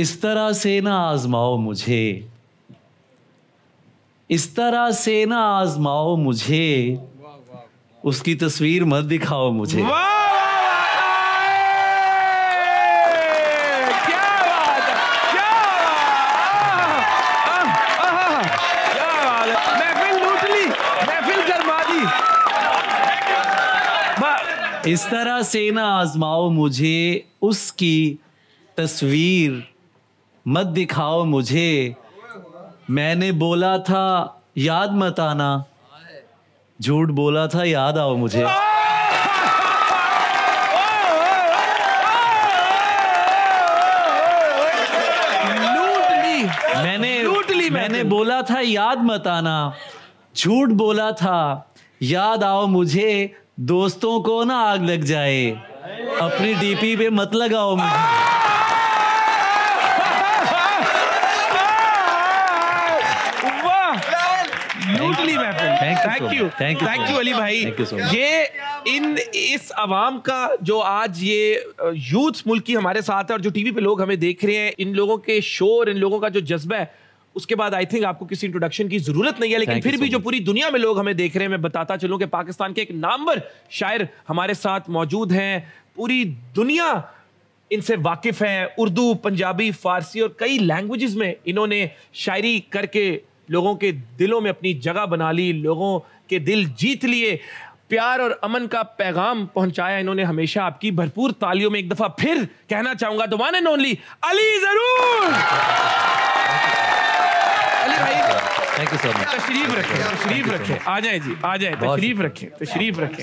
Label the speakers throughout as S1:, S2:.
S1: इस तरह से ना आजमाओ मुझे इस तरह से ना आजमाओ मुझे उसकी तस्वीर मत दिखाओ मुझे इस तरह से ना आजमाओ मुझे उसकी तस्वीर मत दिखाओ मुझे मैंने बोला था याद मत आना झूठ बोला था याद आओ मुझे मैंने मैंने बोला था याद मत आना झूठ बोला था याद आओ मुझे दोस्तों को ना आग लग जाए अपनी डीपी पे मत लगाओ मुझे
S2: Absolutely, my friend. Thank you. Thank you. Thank you, Ali भाई. Thank you so much. ये इन इस आवाम का जो आज ये यूथ मुल्क की हमारे साथ है और जो टीवी पे लोग हमें देख रहे हैं इन लोगों के शोर इन लोगों का जो जज्बा है उसके बाद आई थिंक आपको किसी इंट्रोडक्शन की जरूरत नहीं है लेकिन Thank फिर भी so जो पूरी दुनिया में लोग हमें देख रहे हैं मैं बताता चलूं कि पाकिस्तान के एक नामवर शायर हमारे साथ मौजूद हैं पूरी दुनिया इनसे वाकिफ़ है उर्दू पंजाबी फारसी और कई लैंग्वेजेस में इन्होंने शायरी करके लोगों के दिलों में अपनी जगह बना ली लोगों के दिल जीत लिए प्यार और अमन का पैगाम पहुंचाया इन्होंने हमेशा आपकी भरपूर तालियों में एक दफा फिर कहना चाहूंगा तो वन एंड ओनली अली जरूर
S1: अली भाई थैंक यू सो मच
S2: तशरीफ रखें तशरीफ रखें आ जाए जी आ जाए तशरीफ रखें तशरीफ रखें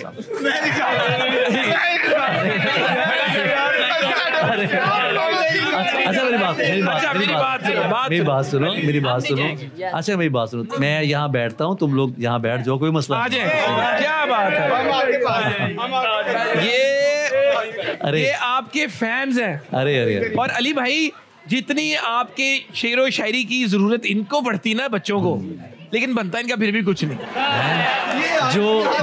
S1: मेरी बात सुनो मेरी बात सुनो अच्छा मेरी बात सुनो मैं यहाँ बैठता हूँ तुम लोग यहाँ बैठ जाओ कोई मसला क्या
S2: बात है ये अरे ये आपके फैंस हैं अरे अरे और अली भाई जितनी आपके शेर व शायरी की जरूरत इनको पड़ती ना बच्चों को लेकिन बनता इनका फिर भी कुछ नहीं जो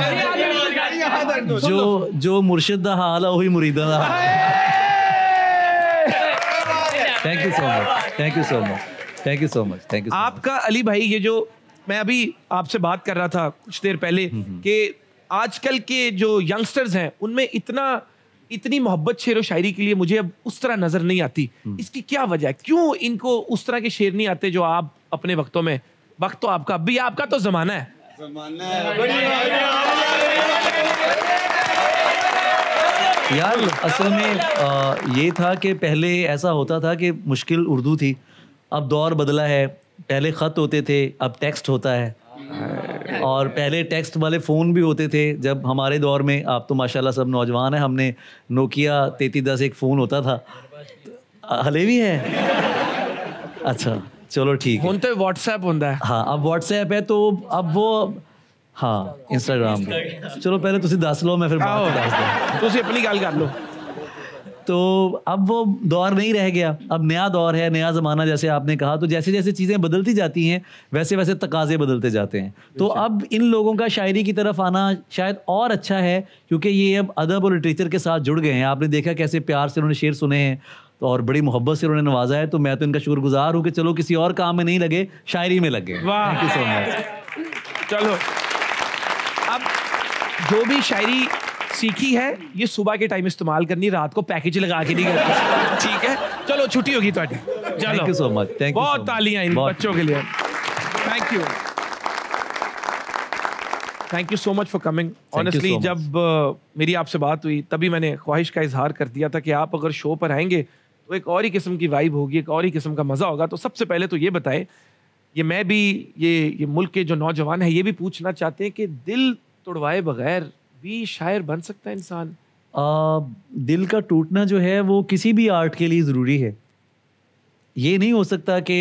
S2: जो
S1: जो मुर्शिद हाल है वही मुरीदा का हाल thank you so much thank you so much thank you so much thank you
S2: आपका अली भाई ये जो मैं अभी आपसे बात कर रहा था कुछ देर पहले हम्म, हम्म। कि आजकल के जो यंगस्टर्स हैं उनमें इतना इतनी मोहब्बत शेर व शायरी के लिए मुझे अब उस तरह नजर नहीं आती हम्म। इसकी क्या वजह है क्यों इनको उस तरह के शेर नहीं आते जो आप अपने वक्तों में वक्त तो आपका अभी आपका तो जमाना है जमाना है
S1: यार असल में आ, ये था कि पहले ऐसा होता था कि मुश्किल उर्दू थी अब दौर बदला है पहले ख़त होते थे अब टेक्स्ट होता है हाँ। और पहले टेक्स्ट वाले फ़ोन भी होते थे जब हमारे दौर में आप तो माशाल्लाह सब नौजवान हैं हमने नोकिया तेती दस एक फ़ोन होता था हले भी है अच्छा चलो ठीक है ਹੁਣ ਤੇ WhatsApp ਹੁੰਦਾ हाँ अब व्हाट्सएप है तो अब वो हाँ इंस्टाग्राम पर चलो पहले दस लो मैं फिर ਬਾਅਦ ਵਿੱਚ ਦੱਸ ਦਾਂ ਤੁਸੀਂ तो अब वो दौर नहीं रह गया अब नया दौर है नया ज़माना जैसे आपने कहा तो जैसे जैसे चीज़ें बदलती जाती हैं वैसे वैसे तकाजे बदलते जाते हैं तो अब इन लोगों का शायरी की तरफ आना शायद और अच्छा है क्योंकि ये अब अदब और लिटरेचर के साथ जुड़ गए हैं आपने देखा कैसे प्यार से उन्होंने शेर सुने हैं तो और बड़ी मोहब्बत से उन्होंने नवाजा है तो मैं तो इनका शुक्रगुजार हूँ कि चलो किसी और काम में नहीं लगे शायरी में लगे थैंक यू सो
S2: मच
S1: चलो जो भी शायरी सीखी है ये सुबह के टाइम
S2: इस्तेमाल करनी रात को पैकेज लगा के नहीं करनी ठीक है चलो छुट्टी होगी थोड़ी thank you so much thank बहुत तालियां इन बच्चों के लिए thank you thank you so much for coming honestly जब uh, मेरी आपसे बात हुई तभी मैंने ख्वाहिश का इजहार कर दिया था कि आप अगर शो पर आएंगे तो एक और ही किस्म की वाइब होगी एक और ही किस्म का मज़ा होगा तो सबसे पहले तो ये बताएं ये मैं भी ये ये मुल्क के जो नौजवान है ये भी पूछना
S1: चाहते हैं कि दिल तोड़वाए बगैर भी शायर बन सकता है इंसान दिल का टूटना जो है वो किसी भी आर्ट के लिए ज़रूरी है ये नहीं हो सकता कि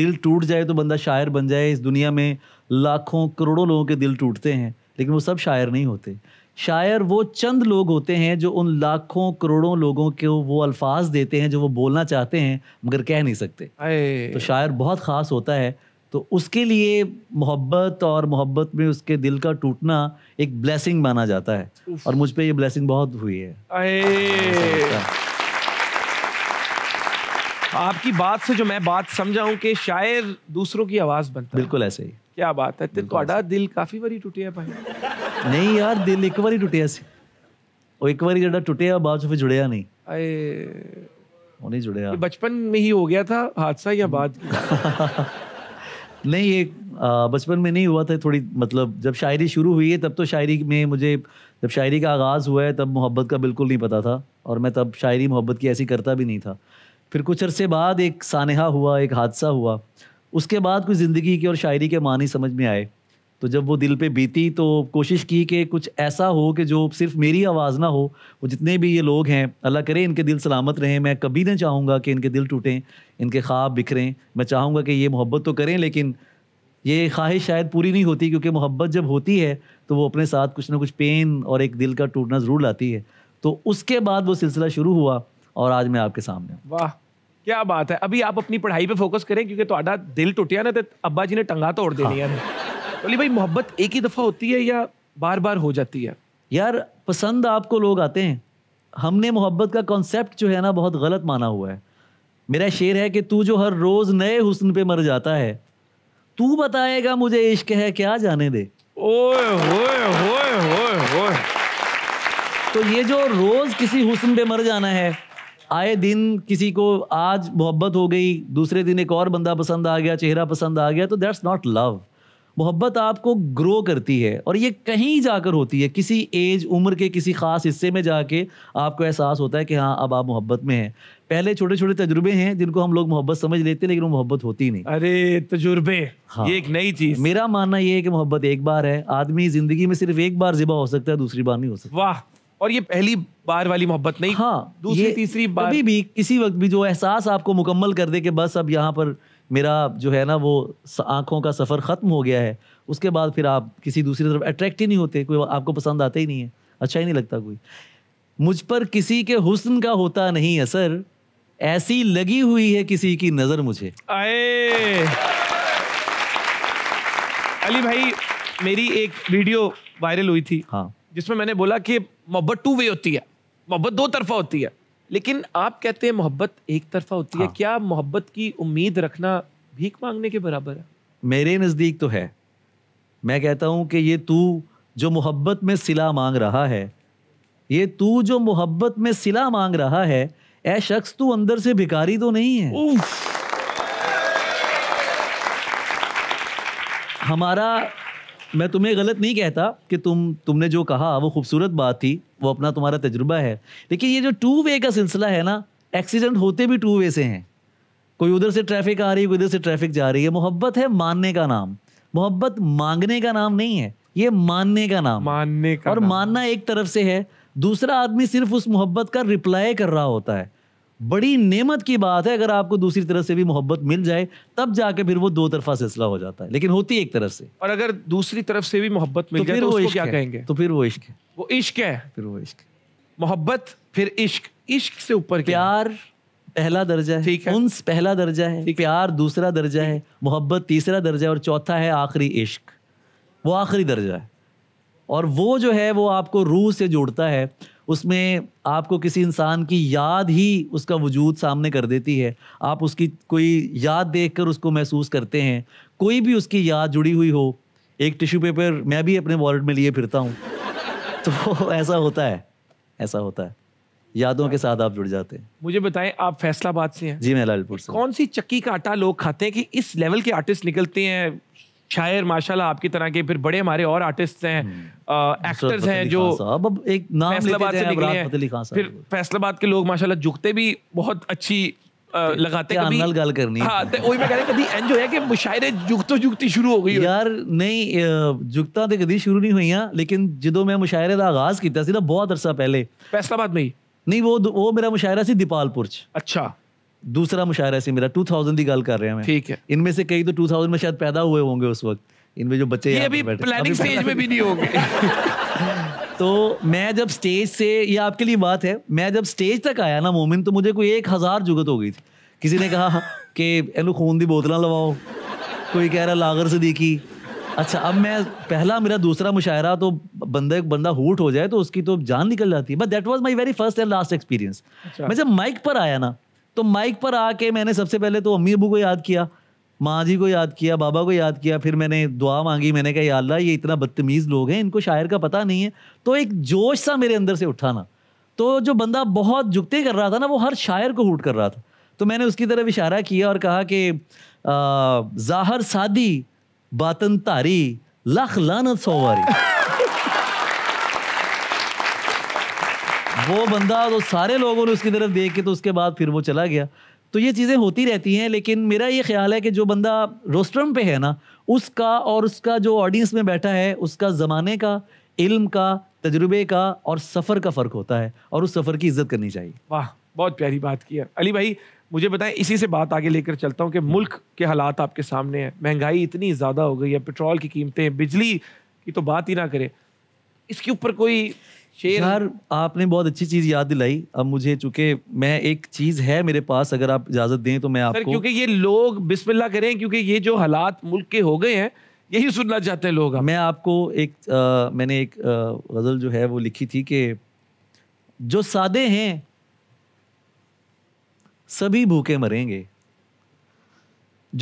S1: दिल टूट जाए तो बंदा शायर बन जाए इस दुनिया में लाखों करोड़ों लोगों के दिल टूटते हैं लेकिन वो सब शायर नहीं होते शायर वो चंद लोग होते हैं जो उन लाखों करोड़ों लोगों के वो अल्फाज देते हैं जो वो बोलना चाहते हैं मगर कह नहीं सकते तो शायर बहुत ख़ास होता है तो उसके लिए मोहब्बत और मोहब्बत में उसके दिल का टूटना एक ब्लेसिंग माना जाता है और मुझ पर यह ब्लेसिंग बहुत हुई है आपकी बात से जो मैं बात
S2: समझाऊं कि शायर दूसरों की आवाज़ बनता है बिल्कुल ऐसे ही क्या बात है तो दिल काफी बारी ਟੁੱਟਿਆ भाई
S1: नहीं यार दिल एक ਵਾਰੀ ਟੁੱਟਿਆ ਸੀ ਉਹ ਇੱਕ ਵਾਰੀ ਜਿਹੜਾ ਟੁੱਟਿਆ ਬਾਅਦ ਚ ਫਿਰ ਜੁੜਿਆ ਨਹੀਂ ਆਏ ਉਹ ਨਹੀਂ ਜੁੜਿਆ ਬਚਪਨ ਮੇਂ ਹੀ ਹੋ ਗਿਆ ਥਾ ਹਾਦਸਾ ਜਾਂ ਬਾਅਦ नहीं ये बचपन में नहीं हुआ था थोड़ी मतलब जब शायरी शुरू हुई है तब तो शायरी में मुझे जब शायरी का आगाज़ हुआ है तब मोहब्बत का बिल्कुल नहीं पता था और मैं तब शायरी मोहब्बत की ऐसी करता भी नहीं था फिर कुछ अरसे बाद एक सानहा हुआ एक हादसा हुआ उसके बाद कुछ ज़िंदगी के और शायरी के मानी समझ में आए तो जब वो दिल पे बीती तो कोशिश की कि कुछ ऐसा हो कि जो सिर्फ मेरी आवाज़ ना हो वो जितने भी ये लोग हैं अल्लाह करे इनके दिल सलामत रहें मैं कभी ना चाहूँगा कि इनके दिल टूटें इनके ख्वाब बिखरें मैं चाहूँगा कि ये मोहब्बत तो करें लेकिन ये ख्वाहिश शायद पूरी नहीं होती क्योंकि मोहब्बत जब होती है तो वो अपने साथ कुछ ना कुछ पेन और एक दिल का टूटना ज़रूर लाती है तो उसके बाद वो सिलसिला शुरू हुआ और आज मैं आपके सामने
S2: वाह क्या बात है अभी आप अपनी पढ़ाई पे फोकस करें क्योंकि दिल टूटिया ना तो अब्बा जी ने टंगा तोड़ दे दिया ਨੇ बोली भाई मोहब्बत एक ही
S1: दफ़ा होती है या बार बार हो जाती है यार पसंद आपको लोग आते हैं हमने मोहब्बत का कॉन्सेप्ट जो है ना बहुत गलत माना हुआ है मेरा शेर है कि तू जो हर रोज़ नए हुस्न पे मर जाता है तू बताएगा मुझे इश्क है क्या जाने दे ओए होए होए होए होए तो ये जो रोज़ किसी हुस्न पे मर जाना है आए दिन किसी को आज मोहब्बत हो गई दूसरे दिन एक और बंदा पसंद आ गया चेहरा पसंद आ गया तो दैट्स नॉट लव मोहब्बत आपको ग्रो करती है और ये कहीं जाकर होती है किसी एज उम्र के किसी ख़ास हिस्से में जाके आपको एहसास होता है कि हाँ अब आप मोहब्बत में हैं पहले छोटे छोटे तजुर्बे हैं जिनको हम लोग मोहब्बत समझ लेते हैं लेकिन वो मोहब्बत होती नहीं अरे तजुर्बे हाँ ये एक नई चीज मेरा मानना ये है कि मोहब्बत एक बार है आदमी जिंदगी में सिर्फ एक बार जिबा हो सकता है दूसरी बार नहीं हो सकता वाह और ये पहली बार वाली मोहब्बत नहीं हाँ दूसरी तीसरी बार कभी भी किसी वक्त भी जो एहसास आपको मुकम्मल कर दे के बस अब यहाँ पर मेरा जो है ना वो आँखों का सफ़र ख़त्म हो गया है उसके बाद फिर आप किसी दूसरी तरफ अट्रैक्ट ही नहीं होते कोई आपको पसंद आता ही नहीं है अच्छा ही नहीं लगता कोई मुझ पर किसी के हुस्न का होता नहीं असर ऐसी लगी हुई है किसी की नज़र मुझे
S2: आए अली भाई मेरी एक वीडियो वायरल हुई थी हाँ जिसमें मैंने बोला कि मोहब्बत टू वे होती है मोहब्बत दो तरफा होती है लेकिन आप कहते हैं मोहब्बत एक तरफा होती हाँ। है क्या मोहब्बत की उम्मीद
S1: रखना भीख मांगने के बराबर है मेरे नज़दीक तो है मैं कहता हूँ कि ये तू जो मोहब्बत में सिला मांग रहा है ये तू जो मोहब्बत में सिला मांग रहा है ऐ शख्स तू अंदर से भिकारी तो नहीं है हमारा मैं तुम्हें गलत नहीं कहता कि तुम तुमने जो कहा वो खूबसूरत बात थी वो अपना तुम्हारा तजुर्बा है लेकिन ये जो टू वे का सिलसिला है ना एक्सीडेंट होते भी टू वे से हैं कोई उधर से ट्रैफिक आ रही है कोई उधर से ट्रैफिक जा रही है मोहब्बत है मानने का नाम मोहब्बत मांगने का नाम नहीं है ये मानने का नाम मानने का और नाम। मानना एक तरफ से है दूसरा आदमी सिर्फ उस मोहब्बत का रिप्लाई कर रहा होता है बड़ी नेमत की बात है अगर आपको दूसरी तरफ से भी मोहब्बत मिल जाए तब जाके फिर वो दो तरफा सिलसिला हो जाता है लेकिन होती एक तरफ से और अगर दूसरी तरफ से भी मोहब्बत मिल तो जाए तो वो क्या कहेंगे तो फिर वो इश्क है वो इश्क है फिर वो इश्क मोहब्बत फिर इश्क इश्क से ऊपर प्यार पहला दर्जा है उन्स पहला दर्जा है प्यार दूसरा दर्जा है मोहब्बत तीसरा दर्जा है और चौथा है आखिरी इश्क वो आखिरी दर्जा है और वो जो है वो आपको रूह से जोड़ता है उसमें आपको किसी इंसान की याद ही उसका वजूद सामने कर देती है आप उसकी कोई याद देखकर उसको महसूस करते हैं कोई भी उसकी याद जुड़ी हुई हो एक टिश्यू पेपर मैं भी अपने वॉलेट में लिए फिरता हूँ तो ऐसा होता है ऐसा होता है यादों के साथ आप जुड़ जाते हैं मुझे बताएं आप फैसलाबाद से हैं जी मैं लालपुर से कौन सी चक्की का आटा
S2: लोग खाते हैं कि इस लेवल के आर्टिस्ट निकलते हैं शायर माशाल्लाह आपकी तरह के फिर बड़े हमारे और आर्टिस्ट हैं एक्टर्स हम्म। हैं जो
S1: अब एक नाम फैसलाबाद से निकले हैं फिर
S2: फैसलाबाद के लोग माशाल्लाह जुगते भी बहुत अच्छी लगाते कभी नल गल करनी हाँ ते ओही मैं कह रहा
S1: कभी एंज है कि मुशायरे जुगतो जुगती शुरू हो गई यार नहीं जुगता तो कभी शुरू नहीं ਹੋਈਆਂ ਲੇਕਿਨ ਜਦੋਂ ਮੈਂ ਮੁਸ਼ਾਇਰੇ ਦਾ ਆਗਾਜ਼ ਕੀਤਾ ਸੀ ਨਾ ਬਹੁਤ ਅਰਸਾ ਪਹਿਲੇ ਫੈਸਲਾਬਾਦ ਮੇਂ ਨਹੀਂ ਉਹ वो ਮੇਰਾ ਮੁਸ਼ਾਇਰਾ ਸੀ ਦੀਪਾਲਪੁਰ ਚ अच्छा दूसरा मुशायरा से मेरा 2000 की गल कर रहे हैं ठीक है इनमें से कई तो 2000 में शायद पैदा हुए होंगे उस वक्त इनमें जो बच्चे ये अभी प्लानिंग स्टेज में भी नहीं होंगे तो मैं जब स्टेज से ये आपके लिए बात है मैं जब स्टेज तक आया ना मोमिन तो मुझे कोई एक हज़ार जुगत हो गई थी किसी ने कहा कि इन खून की बोतल लवाओ कोई कह रहा लागर से देखी अच्छा अब मैं पहला मेरा दूसरा मुशायरा तो बंदा एक बंदा हूट हो जाए तो उसकी तो जान निकल जाती है but that was my very first and last experience मैं जब माइक पर आया ना तो माइक पर आके मैंने सबसे पहले तो अम्मी अबू को याद किया माँ जी को याद किया बाबा को याद किया फिर मैंने दुआ मांगी मैंने कहा या अल्लाह ये इतना बदतमीज़ लोग हैं इनको शायर का पता नहीं है तो एक जोश सा मेरे अंदर से उठाना तो जो बंदा बहुत जुगते कर रहा था ना वो हर शायर को हूट कर रहा था तो मैंने उसकी तरफ इशारा किया और कहा कि जाहर सादी बातन तारी लख लानत सोवारी वो बंदा तो सारे लोगों ने उसकी तरफ देख के तो उसके बाद फिर वो चला गया तो ये चीज़ें होती रहती हैं लेकिन मेरा ये ख्याल है कि जो बंदा रोस्ट्रम पे है ना उसका और उसका जो ऑडियंस में बैठा है उसका ज़माने का इल्म का तजुर्बे का और सफ़र का फ़र्क होता है और उस सफ़र की इज्जत करनी चाहिए वाह बहुत प्यारी बात की है अली भाई मुझे बताएं इसी से बात आगे लेकर चलता हूँ कि
S2: मुल्क के हालात आपके सामने हैं महंगाई इतनी ज़्यादा हो गई है पेट्रोल की कीमतें बिजली की तो
S1: बात ही ना करें इसके ऊपर कोई शेर यार आपने बहुत अच्छी चीज याद दिलाई अब मुझे चूंकि मैं एक चीज है मेरे पास अगर आप इजाजत दें तो मैं आपको क्योंकि ये लोग बिस्मिल्लाह करें क्योंकि ये जो हालात मुल्क के हो गए हैं यही सुनना चाहते हैं लोग मैं आपको एक आ, मैंने एक गज़ल जो है वो लिखी थी कि जो सादे हैं सभी भूखे मरेंगे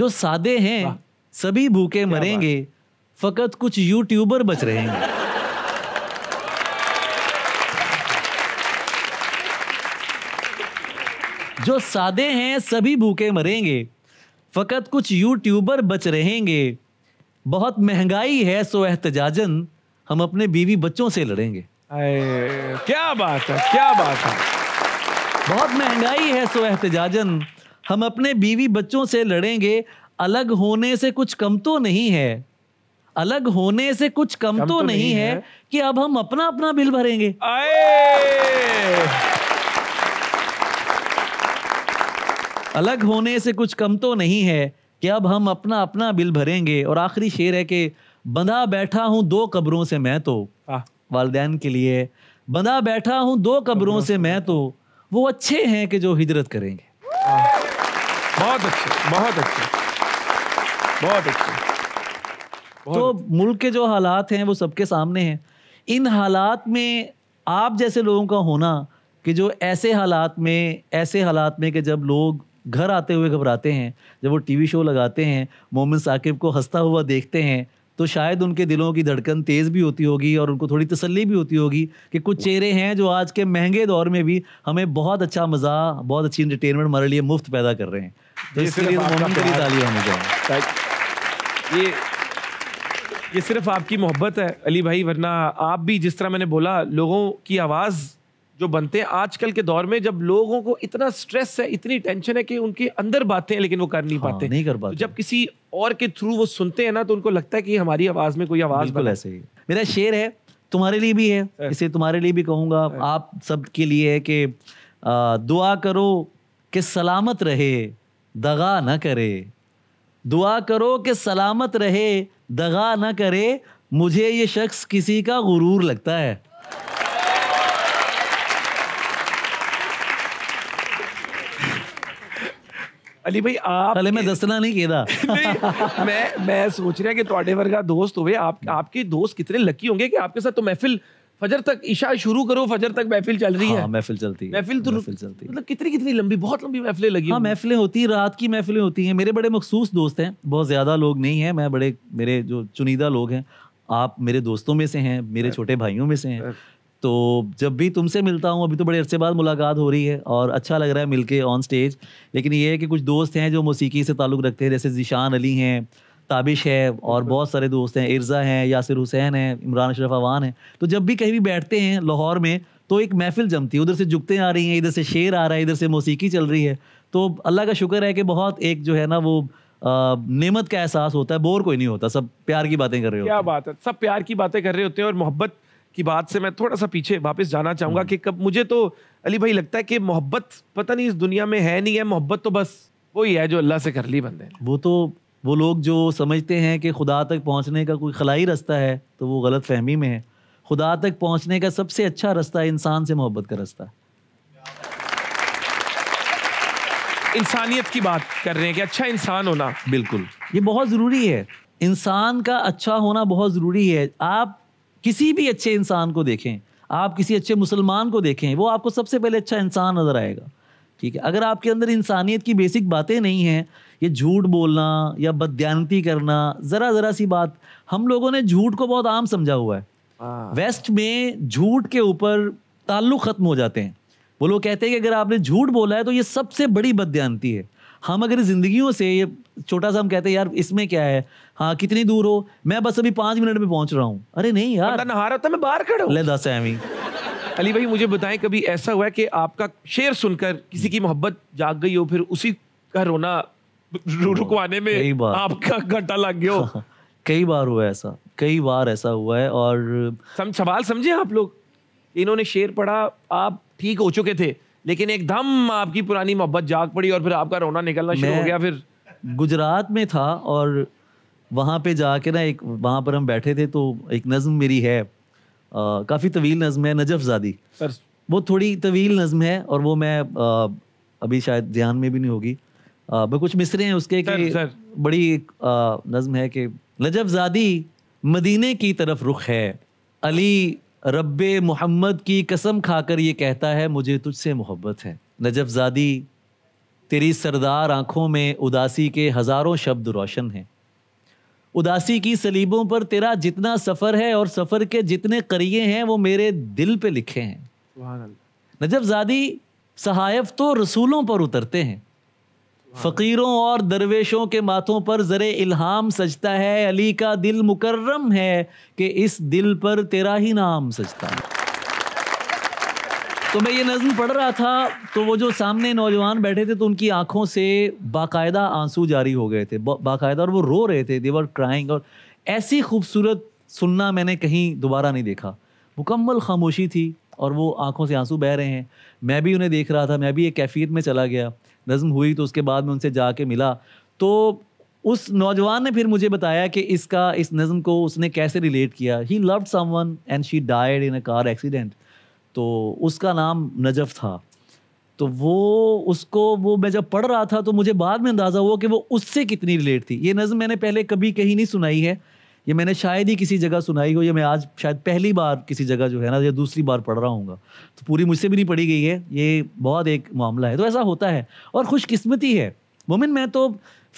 S1: जो सादे हैं सभी भूखे मरेंगे फकत कुछ यूट्यूबर बच रहेंगे जो सादे हैं सभी भूखे मरेंगे फ़कत कुछ यूट्यूबर बच रहेंगे बहुत महंगाई है सो एहतजाजन हम अपने बीवी बच्चों से लड़ेंगे क्या बात है क्या बात है बहुत महंगाई है सो एहतजाजन हम अपने बीवी बच्चों से लड़ेंगे अलग होने से कुछ कम तो नहीं है अलग होने से कुछ कम, कम तो, तो नहीं, नहीं है, है कि अब हम अपना अपना बिल भरेंगे आए। अलग होने से कुछ कम तो नहीं है कि अब हम अपना अपना बिल भरेंगे और आखिरी शेर है कि बंधा बैठा हूँ दो कब्रों से मैं तो वालदेन के लिए बंधा बैठा हूँ दो कब्रों से मैं तो।, तो वो अच्छे हैं कि जो हिजरत करेंगे बहुत अच्छे बहुत अच्छे बहुत अच्छे तो मुल्क के जो हालात हैं वो सबके सामने हैं इन हालात में आप जैसे लोगों का होना कि जो ऐसे हालात में ऐसे हालात में कि जब लोग घर आते हुए घबराते हैं जब वो टीवी शो लगाते हैं मोमिन साकिब को हंसता हुआ देखते हैं तो शायद उनके दिलों की धड़कन तेज़ भी होती होगी और उनको थोड़ी तसल्ली भी होती होगी कि कुछ चेहरे हैं जो आज के महंगे दौर में भी हमें बहुत अच्छा मज़ा बहुत अच्छी इंटरटेनमेंट हमारे लिए मुफ्त पैदा कर रहे हैं तो इसके लिए तो के लिए तालियां होनी
S2: चाहिए ये ये सिर्फ आपकी मोहब्बत है अली भाई वरना आप भी जिस तरह मैंने बोला लोगों की आवाज़ जो बनते हैं आजकल के दौर में जब लोगों को इतना स्ट्रेस है इतनी टेंशन है कि उनके अंदर बातें हैं लेकिन वो कर नहीं हाँ, पाते नहीं
S1: कर पाते तो जब किसी और के थ्रू वो सुनते हैं ना तो उनको लगता है कि हमारी आवाज में कोई आवाज बिल्कुल ऐसे ही मेरा शेर है तुम्हारे लिए भी है इसे तुम्हारे लिए भी कहूंगा आप सबके लिए है कि दुआ करो कि सलामत रहे दगा ना करे दुआ करो कि सलामत रहे दगा ना करे मुझे ये शख्स किसी का गुरूर लगता है ਅਲੀ ਭਾਈ ਆਪ ਹਲੇ ਮੈਂ ਦੱਸਣਾ
S2: ਨਹੀਂ ਕਿਹਦਾ मैं ਮੈਂ ਸੋਚ ਰਿਹਾ ਕਿ ਤੁਹਾਡੇ ਵਰਗਾ दोस्त हो आप, आपके दोस्त कितने लकी होंगे कि आपके साथ तो महफिल फजर तक ईशा शुरू करो फजर तक महफिल चल रही हाँ, है
S1: महफिल चलती है महफिल तो महफिल चलती है मतलब कितनी कितनी लंबी बहुत लंबी महफिलें लगी हाँ महफिलें होती है रात की महफिलें होती हैं मेरे बड़े मखसूस दोस्त हैं बहुत ज़्यादा लोग नहीं हैं मैं बड़े मेरे जो चुनिंदा लोग हैं आप मेरे दोस्तों में से हैं मेरे छोटे भाइयों में से हैं तो जब भी तुमसे मिलता हूँ अभी तो बड़े अरसे बाद मुलाकात हो रही है और अच्छा लग रहा है मिलके ऑन स्टेज लेकिन ये है कि कुछ दोस्त हैं जो मौसीकी से ताल्लुक़ रखते हैं जैसे जिशान अली हैं ताबिश है और बहुत सारे दोस्त हैं इर्ज़ा हैं यासिर हुसैन हैं इमरान अशरफ अवान हैं तो जब भी कहीं भी बैठते हैं लाहौर में तो एक महफिल जमती है उधर से जुगतें आ रही हैं इधर से शेर आ रहा है इधर से मौसीकी चल रही है तो अल्लाह का शुक्र है कि बहुत एक जो है ना वो नेमत का एहसास होता है बोर कोई नहीं होता सब प्यार की बातें कर रहे होते
S2: हैं क्या बात है सब प्यार की बातें कर रहे होते हैं और मोहब्बत की बात से मैं थोड़ा सा पीछे वापस जाना चाहूंगा हम्म। कि कब मुझे तो अली भाई लगता
S1: है कि मोहब्बत पता नहीं इस दुनिया में है नहीं है मोहब्बत तो बस वही है जो अल्लाह से कर ली बंदे वो तो वो लोग जो समझते हैं कि खुदा तक पहुंचने का कोई खलाई रास्ता है तो वो गलत फहमी में है खुदा तक पहुंचने का सबसे अच्छा रास्ता इंसान से मोहब्बत का रास्ता इंसानियत की बात कर रहे हैं कि अच्छा इंसान होना बिल्कुल ये बहुत ज़रूरी है इंसान का अच्छा होना बहुत ज़रूरी है आप किसी भी अच्छे इंसान को देखें आप किसी अच्छे मुसलमान को देखें वो आपको सबसे पहले अच्छा इंसान नज़र आएगा ठीक है अगर आपके अंदर इंसानियत की बेसिक बातें नहीं हैं ये झूठ बोलना या बदयानती करना ज़रा ज़रा सी बात हम लोगों ने झूठ को बहुत आम समझा हुआ है हाँ। वेस्ट में झूठ के ऊपर ताल्लुक ख़त्म हो जाते हैं वो लोग कहते हैं कि अगर आपने झूठ बोला है तो ये सबसे बड़ी बदयानती है हम अगर जिंदगियों से ये छोटा सा हम कहते हैं यार इसमें क्या है हाँ कितनी दूर हो मैं बस अभी पांच मिनट में पहुंच रहा हूँ अरे नहीं यार नहा रहा था मैं बाहर खड़ा हूँ ले दस अभी अली भाई मुझे बताएं कभी ऐसा हुआ है कि आपका शेर सुनकर किसी की मोहब्बत जाग गई हो फिर उसी का रोना रुकवाने में कई बार आपका घंटा लग गया हो कई बार हुआ ऐसा कई बार ऐसा हुआ है और सवाल समझे आप लोग इन्होंने शेर पढ़ा आप ठीक हो चुके थे
S2: लेकिन एकदम आपकी पुरानी मोहब्बत जाग पड़ी और फिर आपका रोना निकलना शुरू हो गया फिर
S1: गुजरात में था और वहाँ पे जाके ना एक वहाँ पर हम बैठे थे तो एक नज़म मेरी है काफ़ी तवील नज़म है नजफजादी वो थोड़ी तवील नज़म है और वो मैं आ, अभी शायद ध्यान में भी नहीं होगी मैं कुछ मिसरे हैं उसके कि बड़ी एक नज़म है कि नजफजादी मदीने की तरफ रुख है अली रब मोहम्मद की कसम खाकर ये कहता है मुझे तुझसे मोहब्बत है नजफजादी तेरी सरदार आंखों में उदासी के हज़ारों शब्द रोशन हैं उदासी की सलीबों पर तेरा जितना सफ़र है और सफ़र के जितने करिए हैं वो मेरे दिल पे लिखे हैं नजफजादी सहायफ तो रसूलों पर उतरते हैं हाँ। फ़कीरों और दरवेशों के माथों पर ज़र इल्हाम सजता है अली का दिल मुकर्रम है कि इस दिल पर तेरा ही नाम सजता है तो मैं ये नज़म पढ़ रहा था तो वो जो सामने नौजवान बैठे थे तो उनकी आंखों से बाकायदा आंसू जारी हो गए थे बाकायदा और वो रो रहे थे देवर क्राइंग और ऐसी खूबसूरत सुनना मैंने कहीं दोबारा नहीं देखा मुकम्मल खामोशी थी और वो आंखों से आंसू बह रहे हैं मैं भी उन्हें देख रहा था मैं भी एक कैफियत में चला गया नज़म हुई तो उसके बाद में उनसे जाके मिला तो उस नौजवान ने फिर मुझे बताया कि इसका इस नज़म को उसने कैसे रिलेट किया he loved someone and she died in a car accident तो उसका नाम नजफ था तो वो उसको वो मैं जब पढ़ रहा था तो मुझे बाद में अंदाज़ा हुआ कि वो उससे कितनी रिलेट थी ये नज़म मैंने पहले कभी कहीं नहीं सुनाई है ये मैंने शायद ही किसी जगह सुनाई हो ये मैं आज शायद पहली बार किसी जगह जो है ना या दूसरी बार पढ़ रहा हूँ तो पूरी मुझसे भी नहीं पढ़ी गई है ये बहुत एक मामला है तो ऐसा होता है और खुशकिस्मती है मोमिन मैं तो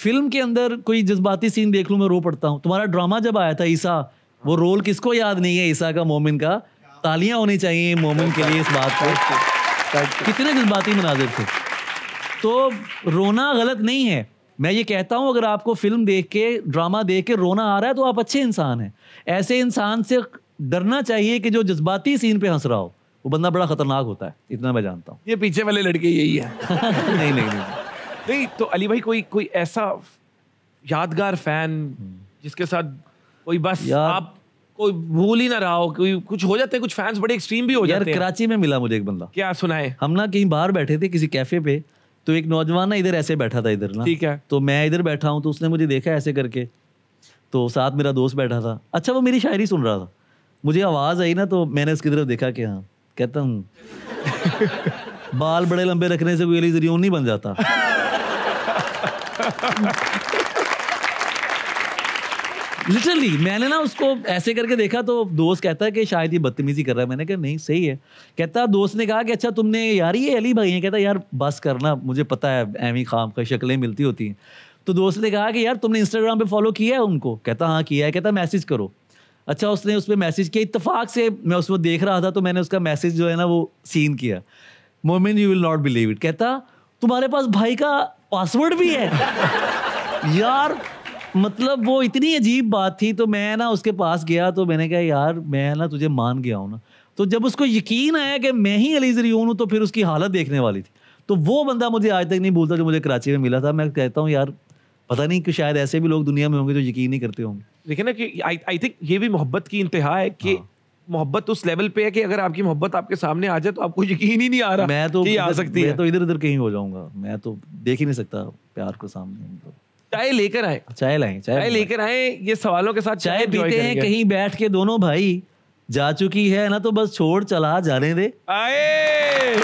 S1: फिल्म के अंदर कोई जज्बाती सीन देख लूँ मैं रो पड़ता हूँ तुम्हारा ड्रामा जब आया था ईसा वो रोल किसको याद नहीं है ईसा का मोमिन का तालियाँ होनी चाहिए मोमिन के लिए इस बात पर कितने जज्बाती मनाजिर थे तो रोना गलत नहीं है मैं ये कहता हूँ अगर आपको फिल्म देख के ड्रामा देख के रोना आ रहा है तो आप अच्छे इंसान हैं ऐसे इंसान से डरना चाहिए कि जो जज्बाती सीन पे हंस रहा हो वो बंदा बड़ा खतरनाक होता है इतना मैं जानता हूँ
S2: ये पीछे वाले लड़के यही है नहीं नहीं नहीं नहीं तो अली भाई कोई कोई ऐसा यादगार फैन हम्म। जिसके साथ कोई बस आप कोई भूल ही
S1: ना रहा हो कोई कुछ हो जाते हैं कुछ फैंस बड़े एक्सट्रीम भी हो जाते हैं कराची में मिला मुझे एक बंदा क्या सुना है हम ना कहीं बाहर बैठे थे किसी कैफे पे तो एक नौजवान ना इधर ऐसे बैठा था इधर ना ठीक है तो मैं इधर बैठा हूँ तो उसने मुझे देखा ऐसे करके तो साथ मेरा दोस्त बैठा था अच्छा वो मेरी शायरी सुन रहा था मुझे आवाज़ आई ना तो मैंने उसकी तरफ देखा कि हाँ कहता हूँ बाल बड़े लंबे रखने से कोई अली जरियो नहीं बन जाता लिटरली मैंने ना उसको ऐसे करके देखा तो दोस्त कहता है कि शायद ये बदतमीजी कर रहा है मैंने कहा नहीं सही है कहता दोस्त ने कहा कि अच्छा तुमने यार ये अली भाई है कहता यार बस करना मुझे पता है एमी खाम का शक्लें मिलती होती हैं तो दोस्त ने कहा कि यार तुमने इंस्टाग्राम पे फॉलो किया है उनको कहता हाँ किया है कहता मैसेज करो अच्छा उसने उस पर मैसेज किया इतफाक से मैं उसको देख रहा था तो मैंने उसका मैसेज जो है ना वो सीन किया Momin you will not believe it कहता तुम्हारे पास भाई का पासवर्ड भी है यार मतलब वो इतनी अजीब बात थी तो मैं ना उसके पास गया तो मैंने कहा यार मैं ना तुझे मान गया हूँ ना तो जब उसको यकीन आया कि मैं ही अली जरी हूँ तो फिर उसकी हालत देखने वाली थी तो वो बंदा मुझे आज तक नहीं भूलता जो मुझे कराची में मिला था मैं कहता हूँ यार पता नहीं कि शायद ऐसे भी लोग दुनिया में होंगे जो यकीन नहीं करते होंगे देखिए ना कि आई थिंक ये भी मोहब्बत की इंतहा है कि
S2: हाँ। मोहब्बत उस लेवल पे है कि अगर आपकी मोहब्बत आपके सामने आ जाए तो आपको यकीन ही नहीं आ रहा मैं तो आ सकती मैं है तो
S1: इधर उधर कहीं हो जाऊंगा मैं तो देख ही नहीं सकता प्यार को सामने मतलब। चाय लेकर आए चाय लाए चाय लेकर आए ये सवालों के साथ चाय पीते हैं कहीं बैठ के दोनों भाई जा चुकी है ना तो बस छोड़ चला जाने दे आए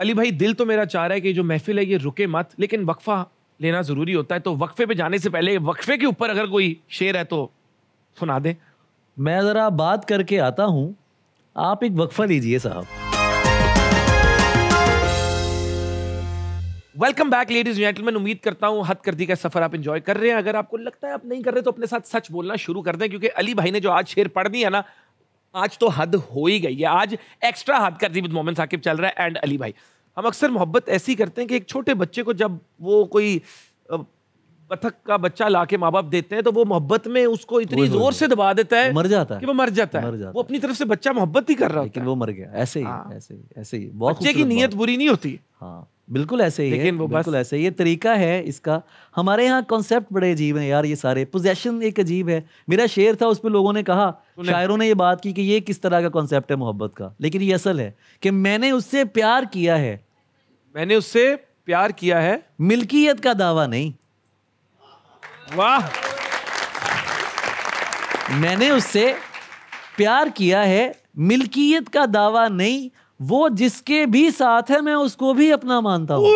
S1: अली भाई दिल तो मेरा चाह रहा है कि जो महफिल है ये
S2: रुके मत लेकिन वक्फा लेना जरूरी होता है तो वक्फे पे जाने से पहले वक्फे के ऊपर अगर कोई
S1: शेर है तो सुना दे मैं ज़रा बात करके आता हूँ आप एक वक्फा लीजिए साहब
S2: वेलकम बैक लेडीज जेंटलमैन उम्मीद करता हूँ हद करदी का सफर आप इंजॉय कर रहे हैं अगर आपको लगता है आप नहीं कर रहे तो अपने साथ सच बोलना शुरू कर दें क्योंकि अली भाई ने जो आज शेर पढ़ है ना आज तो हद हो ही गई है आज एक्स्ट्रा हद कर दी विद मोहम्मद साकिब चल रहा है एंड अली भाई हम अक्सर मोहब्बत ऐसी करते हैं कि एक छोटे बच्चे को जब वो कोई कथक का बच्चा ला के माँ बाप देते हैं तो वो मोहब्बत
S1: में उसको इतनी जोर
S2: से दबा देता है मर जाता है कि वो मर जाता है मर जाता वो अपनी तरफ से बच्चा मोहब्बत ही कर रहा है लेकिन
S1: वो मर गया ऐसे ही हाँ। ऐसे ही ऐसे ही बच्चे की नीयत बुरी नहीं होती हाँ बिल्कुल ऐसे ही लेकिन वो बिल्कुल ऐसे ही है तरीका है इसका हमारे यहाँ कॉन्सेप्ट बड़े अजीब हैं यार ये सारे पोजेशन एक अजीब है मेरा शेर था उस पर लोगों ने कहा शायरों ने ये बात की कि ये किस तरह का कॉन्सेप्ट है मोहब्बत का लेकिन ये असल है कि मैंने उससे प्यार किया है मैंने उससे प्यार किया है मिल्कियत का दावा नहीं वाह मैंने उससे प्यार किया है मिल्कियत का दावा नहीं वो जिसके भी साथ है मैं उसको भी अपना मानता हूँ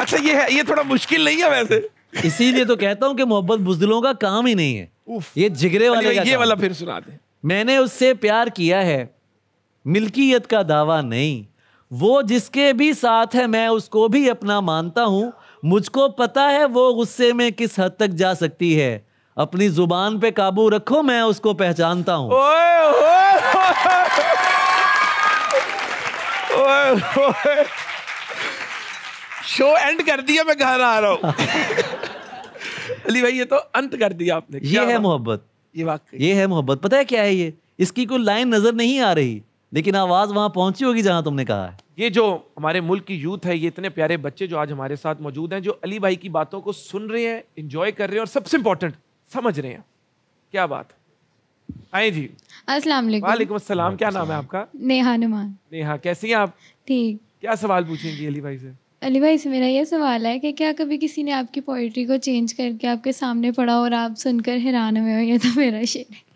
S1: अच्छा ये है ये थोड़ा मुश्किल नहीं है वैसे इसीलिए तो कहता हूँ कि मोहब्बत बुजदलों का काम ही नहीं है ये जिगरे वाले ये वाला फिर सुना दे मैंने उससे प्यार किया है मिल्कियत का दावा नहीं वो जिसके भी साथ है मैं उसको भी अपना मानता हूँ मुझको पता है वो गुस्से में किस हद तक जा सकती है अपनी जुबान पे काबू रखो मैं उसको पहचानता हूँ शो एंड कर दिया मैं घर आ रहा हूँ अली भाई ये तो अंत कर दिया आपने ये है मोहब्बत ये वाकई ये है मोहब्बत पता है क्या है ये इसकी कोई लाइन नजर नहीं आ रही लेकिन आवाज वहां पहुंची होगी जहां तुमने कहा है
S2: ये जो हमारे मुल्क की यूथ है ये इतने प्यारे बच्चे जो आज हमारे साथ मौजूद हैं जो अली भाई की बातों को सुन रहे हैं इंजॉय कर रहे हैं और सबसे इंपॉर्टेंट समझ रहे हैं क्या बात आए जी
S3: अस्सलाम वालेकुम
S2: अस्सलाम क्या नाम है आपका
S3: नेहा नुमान
S2: नेहा कैसी हैं आप ठीक क्या सवाल पूछेंगी अली भाई से
S3: अली भाई से मेरा ये सवाल है कि क्या कभी किसी ने आपकी पोइट्री को चेंज करके आपके सामने पढ़ा और आप सुनकर हैरान हुए हो ये तो मेरा शेर है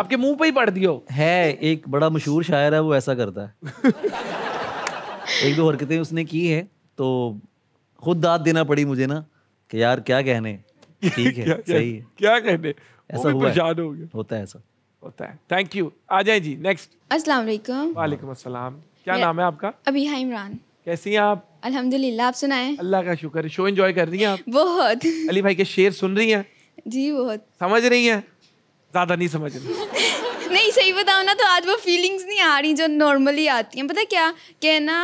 S1: आपके मुंह पे ही पढ़ दियो है एक बड़ा मशहूर शायर है वो ऐसा करता है एक दो हरकतें उसने की है तो खुद दाद देना पड़ी मुझे ना कि यार क्या कहने ठीक है क्या, सही क्या कहने ऐसा हुआ हो गया होता है ऐसा होता है
S2: थैंक यू आ जाए जी नेक्स्ट अस्सलाम वालेकुम वालेकुम अस्सलाम क्या नाम है आपका
S3: इमरान
S2: कैसी हैं आप अल्हम्दुलिल्लाह आप अल्लाह का शुक्र शो एंजॉय कर रही हैं आप बहुत अली भाई के शेर सुन रही हैं जी बहुत समझ रही हैं ज़्यादा नहीं समझ रही
S3: नहीं सही बताओ ना तो आज वो फीलिंग्स नहीं आ रही जो नॉर्मली आती हैं पता क्या कि ना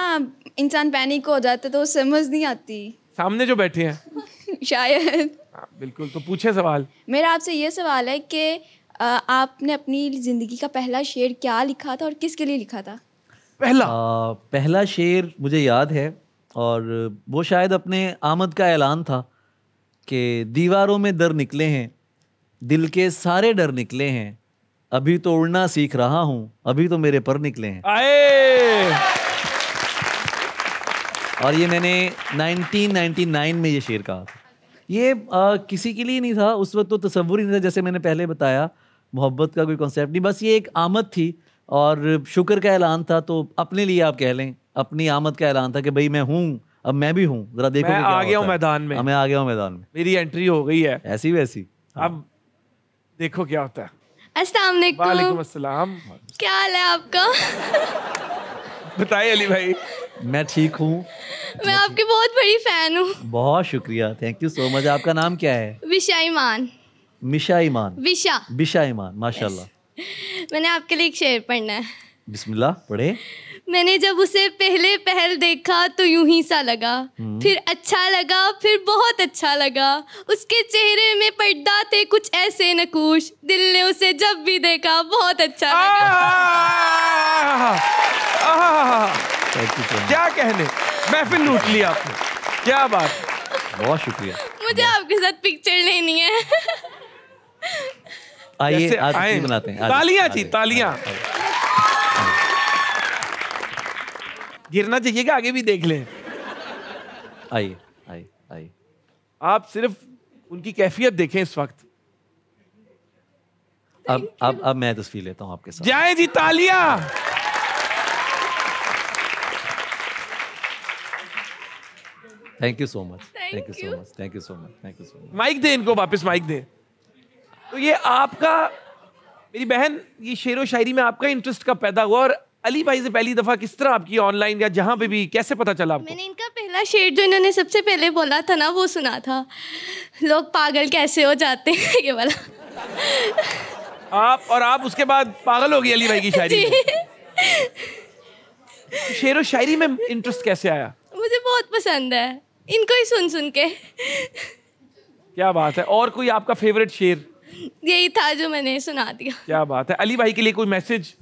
S3: इंसान पैनिक हो जाता तो समझ नहीं आती
S2: सामने जो बैठे हैं
S3: शायद
S2: बिल्कुल तो पूछे सवाल
S3: मेरा आपसे ये सवाल है कि आपने अपनी ज़िंदगी का पहला शेर क्या लिखा था और किसके लिए लिखा था
S1: पहला आ, पहला शेर मुझे याद है और वो शायद अपने आमद का ऐलान था कि दीवारों में डर निकले हैं दिल के सारे डर निकले हैं अभी तो उड़ना सीख रहा हूँ अभी तो मेरे पर निकले हैं आए। और ये मैंने 1999 में ये शेर कहा था ये आ, किसी के लिए नहीं था उस वक्त तो तस्वुर ही नहीं था जैसे मैंने पहले बताया मोहब्बत का कोई कॉन्सेप्ट नहीं बस ये एक आमद थी और शुक्र का ऐलान था तो अपने लिए आप कह लें अपनी आमद का ऐलान था कि भाई मैं हूँ अब मैं भी हूँ जरा देखो मैं आ गया हूँ मैदान में मैं आ गया हूँ मैदान में मेरी एंट्री हो गई है ऐसी वैसी अब देखो क्या होता है
S3: अस्सलाम क्या हाल है आपका
S1: बताइए अली भाई मैं ठीक हूँ
S3: मैं आपकी बहुत बड़ी फैन हूँ
S1: बहुत शुक्रिया थैंक यू सो मच आपका नाम क्या है
S3: विशा ईमान
S1: मिशा ईमान विशा विशा ईमान माशाल्लाह
S3: मैंने आपके लिए एक शेर पढ़ना है
S1: बिस्मिल्लाह पढ़े
S3: मैंने जब उसे पहले पहल देखा तो यूं ही सा लगा हम्म। फिर अच्छा लगा फिर बहुत अच्छा लगा उसके चेहरे में पर्दा थे कुछ ऐसे नकुश दिल ने उसे जब भी देखा बहुत अच्छा लगा
S2: क्या कहने महफिल लूट लिया आपने क्या बात
S1: बहुत शुक्रिया
S3: मुझे आपके साथ पिक्चर लेनी है
S1: आइए बनाते हैं तालियां जी तालियां
S2: गिरना चाहिए कि आगे भी देख लें
S1: आइए आइए आइए
S2: आप सिर्फ उनकी कैफियत देखें इस वक्त
S1: अब अब अब मैं तस्वीर लेता हूं आपके साथ
S2: जाए जी तालियां
S1: thank you so much thank you so much thank you so much thank you so much
S2: mic दे इनको वापस माइक दे तो ये आपका मेरी बहन ये शेर व शायरी में आपका इंटरेस्ट कब पैदा हुआ और अली भाई से पहली दफा किस तरह आपकी ऑनलाइन या जहाँ पे भी कैसे पता चला आपको मैंने इनका
S3: पहला शेर जो इन्होंने सबसे पहले बोला था ना वो सुना था लोग पागल कैसे हो जाते हैं ये वाला
S2: आप और आप उसके बाद पागल हो गई अली भाई की शायरी तो शेर व शायरी में इंटरेस्ट कैसे आया
S3: मुझे बहुत पसंद है इनको ही सुन सुन के
S2: क्या बात है और कोई आपका फेवरेट शेर
S3: यही था जो मैंने सुना दिया
S1: क्या बात है अली भाई के लिए कोई मैसेज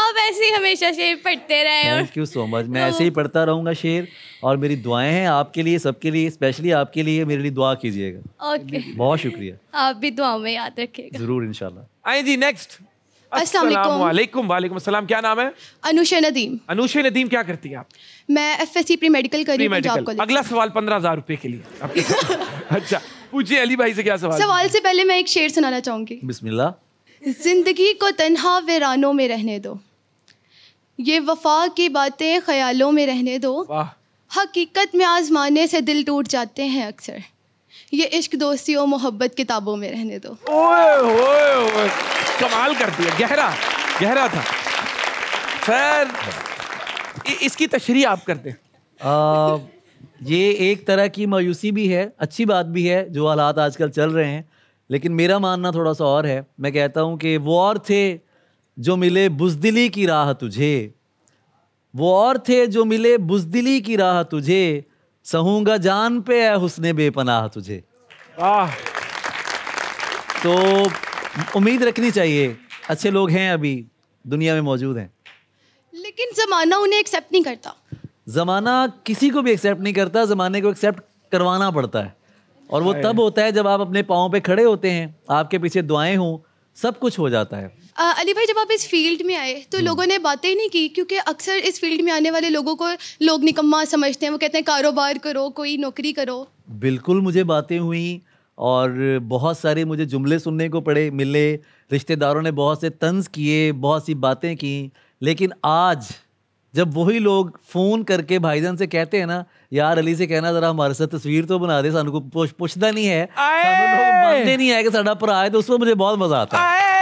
S3: आप ऐसे ही हमेशा शेर पढ़ते रहे थैंक
S1: यू सो मच मैं हाँ। ऐसे ही पढ़ता रहूंगा शेर और मेरी दुआएं हैं आपके लिए सबके लिए स्पेशली आपके लिए मेरे लिए दुआ कीजिएगा ओके okay. बहुत शुक्रिया
S3: आप भी दुआओं में याद रखिएगा
S1: जरूर इंशाल्लाह
S2: आई जी नेक्स्ट
S1: वालेकुम वालेकुम सलाम क्या नाम है
S2: अनुषा नदीम अनुषा नदीम क्या करती है आप
S3: मैं F S C pre medical कर रही हूँ
S2: अगला सवाल पंद्रह हजार रुपए के लिए अच्छा पूछिए अली भाई से क्या सवाल
S3: सवाल से पहले मैं एक शेर सुनाना चाहूंगी
S1: बिस्मिल्लाह
S3: जिंदगी को तन्हा वीरानों में रहने दो ये वफा की बातें ख्यालों में रहने दो हकीकत में आजमाने से दिल टूट जाते हैं अक्सर ये इश्क दोस्ती और मोहब्बत किताबों में रहने दो
S2: ओए, ओए, ओए। कमाल कर दिया गहरा गहरा था खैर
S1: इसकी तशरी आप करते ये एक तरह की मायूसी भी है अच्छी बात भी है जो हालात आजकल चल रहे हैं लेकिन मेरा मानना थोड़ा सा और है मैं कहता हूँ कि वो और थे जो मिले बुजदिली की राह तुझे वो और थे जो मिले बुजदिली की राह तुझे सहूँगा जान पे है हुसने बेपनाह तुझे आ। तो उम्मीद रखनी चाहिए अच्छे लोग हैं अभी दुनिया में मौजूद हैं
S3: लेकिन ज़माना उन्हें एक्सेप्ट नहीं करता
S1: ज़माना किसी को भी एक्सेप्ट नहीं करता ज़माने को एक्सेप्ट करवाना पड़ता है और वो तब होता है जब आप अपने पाँव पे खड़े होते हैं आपके पीछे दुआएं हों सब कुछ हो जाता है
S3: आ, अली भाई जब आप इस फील्ड में आए तो हम्म। लोगों ने बातें ही नहीं की क्योंकि अक्सर इस फील्ड में आने वाले लोगों को लोग निकम्मा समझते हैं वो कहते हैं कारोबार करो कोई नौकरी करो
S1: बिल्कुल मुझे बातें हुई और बहुत सारे मुझे जुमले सुनने को पड़े मिले रिश्तेदारों ने बहुत से तंज किए बहुत सी बातें की लेकिन आज जब वही लोग फ़ोन करके भाईजान से कहते हैं ना यार अली से कहना जरा हमारे साथ तस्वीर तो बना दे सू को पुछता नहीं है मानते नहीं है कि साढ़ा भरा है तो उसमें मुझे बहुत मज़ा आता है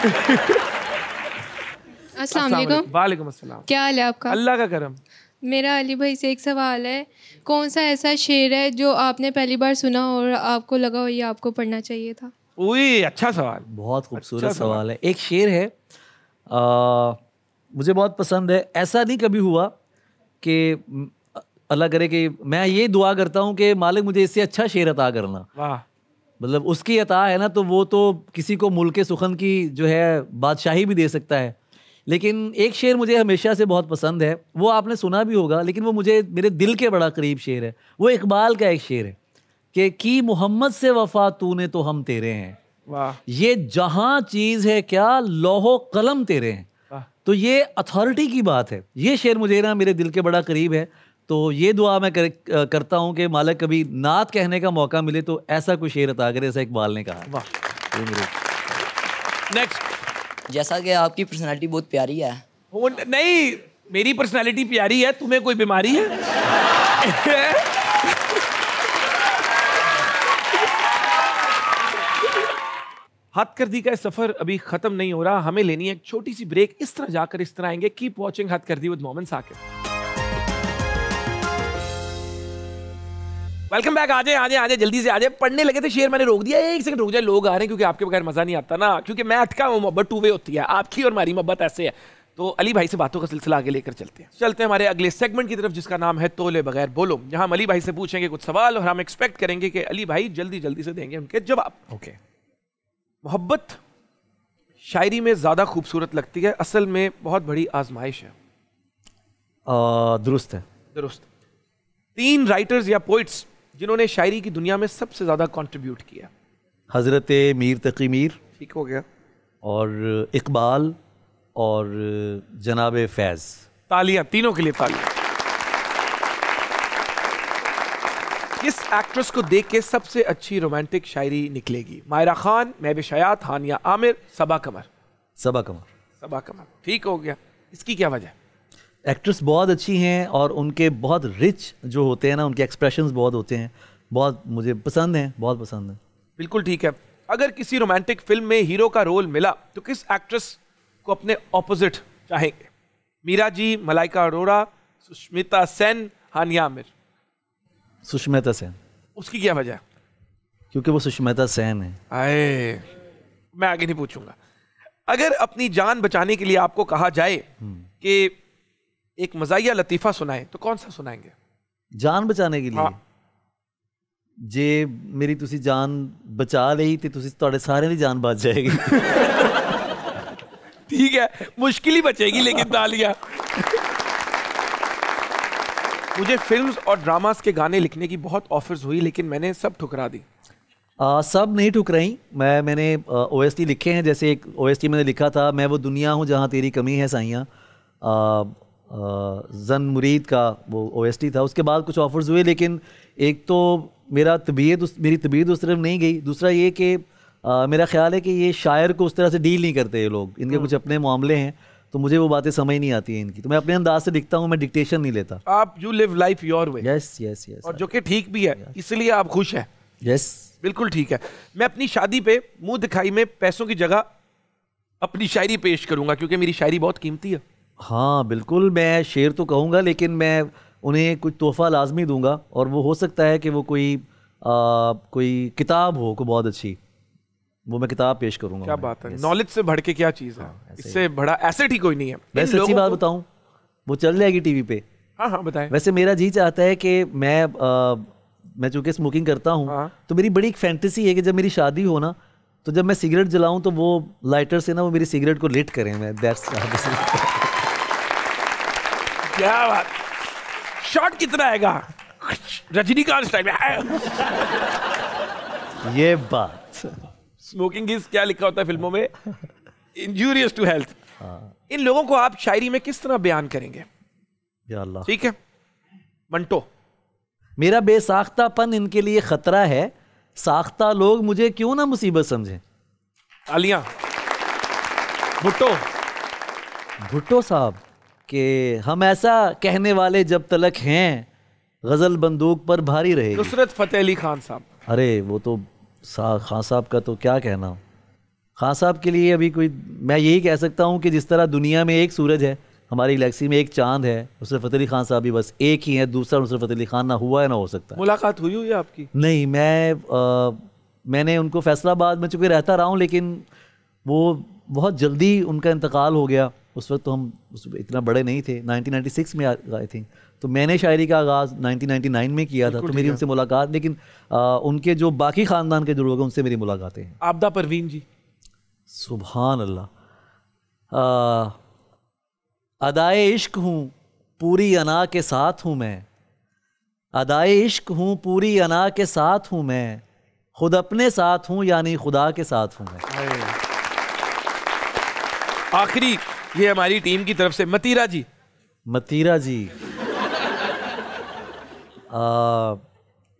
S2: अस्सलाम वालेकुम क्या हाल है आपका अल्लाह का करम
S3: मेरा अली भाई से एक सवाल है कौन सा ऐसा शेर है जो आपने पहली बार सुना और आपको लगा ये आपको पढ़ना चाहिए
S2: था
S1: वही अच्छा सवाल बहुत अच्छा खूबसूरत अच्छा सवाल, है एक शेर है आ, मुझे बहुत पसंद है ऐसा नहीं कभी हुआ कि अल्लाह करे कि मैं ये दुआ करता हूँ कि मालिक मुझे इससे अच्छा शेर अता करना मतलब उसकी अता है ना तो वो तो किसी को मुल्क सुखन की जो है बादशाही भी दे सकता है लेकिन एक शेर मुझे हमेशा से बहुत पसंद है वो आपने सुना भी होगा लेकिन वो मुझे मेरे दिल के बड़ा करीब शेर है वो इकबाल का एक शेर है कि की मोहम्मद से वफा तूने तो हम तेरे हैं ये जहाँ चीज़ है क्या लोहो कलम तेरे हैं तो ये अथॉरिटी की बात है ये शेर मुझे ना मेरे दिल के बड़ा करीब है तो ये दुआ मैं कर, करता हूँ कि मालक कभी नात कहने का मौका मिले तो ऐसा कोई शेर अता करे ऐसा इकबाल ने कहा नेक्स्ट
S2: जैसा कि आपकी पर्सनालिटी बहुत प्यारी है वो नहीं मेरी पर्सनालिटी प्यारी है तुम्हें कोई बीमारी है हाथ कर दी का सफर अभी खत्म नहीं हो रहा हमें लेनी है एक छोटी सी ब्रेक इस तरह जाकर इस तरह आएंगे कीप वॉचिंग हाथ कर दी with moments Saqib welcome back आ जाए आ जाए जल्दी से आ जाए पढ़ने लगे थे शेयर मैंने रोक दिया एक सेकंड रुक जाए लोग आ रहे हैं क्योंकि आपके बगैर मजा नहीं आता ना क्योंकि मैं अटका हूँ मोहब्बत टू वे होती है आपकी और हमारी मोहब्बत ऐसे है तो अली भाई से बातों का सिलसिला आगे लेकर चलते हैं चलते हैं हमारे अगले सेगमेंट की तरफ जिसका नाम है तोले बगैर बोलो जहां हम अली भाई से पूछेंगे कुछ सवाल और हम एक्सपेक्ट करेंगे कि अली भाई जल्दी जल्दी से देंगे उनके जवाब ओके मोहब्बत शायरी में ज़्यादा खूबसूरत लगती है असल में बहुत बड़ी आजमाइश है दुरुस्त है दुरुस्त तीन राइटर्स या पोइट्स जिन्होंने शायरी की दुनिया में सबसे ज़्यादा कंट्रीब्यूट किया
S1: हज़रत मीर तकी मीर ठीक हो गया और इकबाल और जनाब फैज़ तालियां तीनों के लिए तालियां
S2: किस एक्ट्रेस को देख के सबसे अच्छी रोमांटिक शायरी निकलेगी मायरा खान मैब शयात हानिया आमिर सबा कमर सबा कमर सबा कमर ठीक हो गया इसकी क्या वजह
S1: एक्ट्रेस बहुत अच्छी हैं और उनके बहुत रिच जो होते हैं ना उनके एक्सप्रेशन बहुत होते हैं बहुत मुझे पसंद हैं बहुत पसंद हैं बिल्कुल ठीक है
S2: अगर किसी रोमांटिक फिल्म में हीरो का रोल मिला तो किस एक्ट्रेस को अपने ऑपोजिट चाहेंगे मीरा जी मलाइका अरोड़ा सुष्मिता सेन हानिया आमिर
S1: सुष्मिता सेन उसकी क्या वजह क्योंकि वो सुष्मिता सेन है
S2: आए मैं आगे नहीं पूछूंगा अगर अपनी जान बचाने के लिए आपको कहा
S1: जाए हम्म।
S2: कि एक मजाया लतीफ़ा सुनाएं तो कौन सा सुनाएंगे
S1: जान बचाने के लिए हाँ। जे मेरी तुसी जान बचा ली तो ਤੁਸੀਂ ਤੁਹਾਡੇ ਸਾਰਿਆਂ ਦੀ ਜਾਨ ठीक है मुश्किल ही
S2: बचेगी लेकिन तालियां मुझे फिल्म्स और ड्रामास के गाने लिखने की बहुत ऑफर्स हुई लेकिन मैंने सब ठुकरा दी
S1: आ, सब नहीं ठुकराई मैं मैंने ओ लिखे हैं जैसे एक ओ मैंने लिखा था मैं वो दुनिया हूँ जहाँ तेरी कमी है साइया जन मुरीद का वो ओ एस टी था उसके बाद कुछ ऑफर्स हुए लेकिन एक तो मेरा तबीयत उस मेरी तबीयत उस तरफ नहीं गई दूसरा ये कि मेरा ख्याल है कि ये शायर को उस तरह से डील नहीं करते ये लोग इनके हम्म। कुछ अपने मामले हैं तो मुझे वो बातें समझ नहीं आती हैं इनकी तो मैं अपने अंदाज से लिखता हूँ मैं डिक्टेशन नहीं लेता आप you live
S2: life your way yes yes yes और जो कि ठीक भी है इसलिए आप खुश हैं यस बिल्कुल ठीक है मैं अपनी शादी पे मुंह दिखाई में पैसों की जगह अपनी शायरी पेश करूंगा क्योंकि मेरी शायरी बहुत
S1: कीमती है हाँ बिल्कुल मैं शेर तो कहूँगा लेकिन मैं उन्हें कुछ तोहफ़ा लाजमी दूंगा और वो हो सकता है कि वो कोई आ, कोई किताब हो को बहुत अच्छी वो मैं किताब पेश करूंगा क्या
S2: बात है नॉलेज से भड़के के क्या चीज़ है हाँ, इससे बड़ा एसेट ही कोई नहीं
S1: है वैसे अच्छी बात बताऊँ वो चल जाएगी टीवी पे हाँ हाँ बताएं वैसे मेरा जी चाहता है कि मैं आ, मैं चूँकि स्मोकिंग करता हूँ हाँ। तो मेरी बड़ी एक फैंटेसी है कि जब मेरी शादी हो ना तो जब मैं सिगरेट जलाऊं तो वो लाइटर से ना वो मेरी सिगरेट को लिट करें मैं दैट्स
S2: क्या बात शॉट कितना आएगा रजनीकांत स्टाइल
S1: ये बात
S2: स्मोकिंग इज क्या लिखा होता है फिल्मों में इंजूरियस टू हेल्थ इन लोगों
S1: को आप शायरी में किस तरह बयान करेंगे ठीक है मंटो मेरा बेसाख्तापन इनके लिए खतरा है साख्ता लोग मुझे क्यों ना मुसीबत समझे आलिया भुट्टो भुट्टो साहब कि हम ऐसा कहने वाले जब तलक हैं गज़ल बंदूक पर भारी रहे
S2: नुसरत फतेह अली खान साहब
S1: अरे वो तो सा, खान साहब का तो क्या कहना खान साहब के लिए अभी कोई मैं यही कह सकता हूँ कि जिस तरह दुनिया में एक सूरज है हमारी गलेक्सी में एक चांद है नुसरत फतेह अली खान साहब भी बस एक ही है दूसरा नुसरत फतेह अली खान ना हुआ है ना हो सकता मुलाकात हुई हुई है आपकी नहीं मैं आ, मैंने उनको फैसलाबाद में चूँकि रहता रहा हूँ लेकिन वो बहुत जल्दी उनका इंतकाल हो गया उस वक्त तो हम उस इतना बड़े नहीं थे 1996 में आए थे तो मैंने शायरी का आगाज़ 1999 में किया था तो मेरी उनसे मुलाकात लेकिन आ, उनके जो बाकी ख़ानदान के जो लोग हैं उनसे मेरी मुलाकातें हैं आपदा परवीन जी सुबहान अल्लाह अदाए इश्क हूँ पूरी अना के साथ हूँ मैं अदाए इश्क हूँ पूरी अना के साथ हूँ मैं खुद अपने साथ हूँ यानी खुदा के साथ हूँ मैं आखिरी ये हमारी टीम की तरफ से मतीरा जी मतीरा जी आ,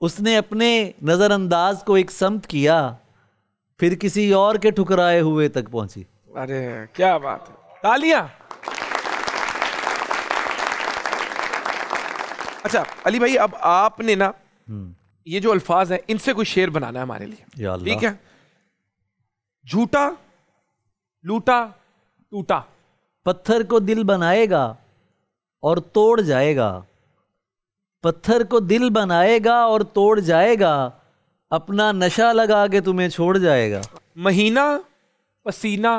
S1: उसने अपने नज़रअंदाज को एक समत किया फिर किसी और के ठुकराए हुए तक पहुंची अरे क्या बात है तालियां
S2: अच्छा अली भाई अब आपने ना हम्म। ये जो अल्फाज हैं इनसे कोई शेर बनाना है हमारे
S1: लिए ठीक है झूठा लूटा टूटा पत्थर को दिल बनाएगा और तोड़ जाएगा पत्थर को दिल बनाएगा और तोड़ जाएगा अपना नशा लगा के तुम्हें छोड़ जाएगा महीना पसीना